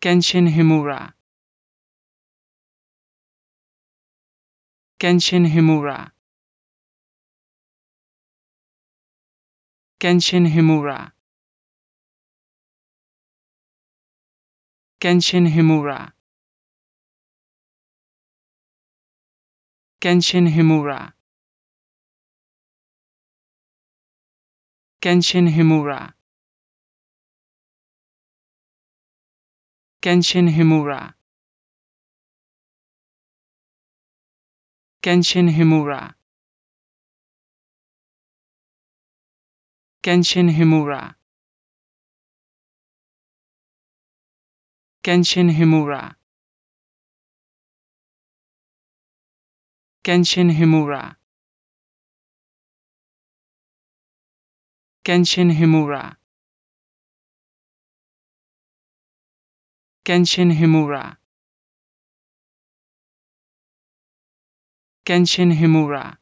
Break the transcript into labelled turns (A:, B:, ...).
A: Kenshin Himura Kenshin Himura Kenshin Himura Kenshin Himura Kenshin Himura Kenshin Himura Kenshin Himura Kenshin Himura Kenshin Himura Kenshin Himura Kenshin Himura Kenshin Himura Genshin Himura Genshin Himura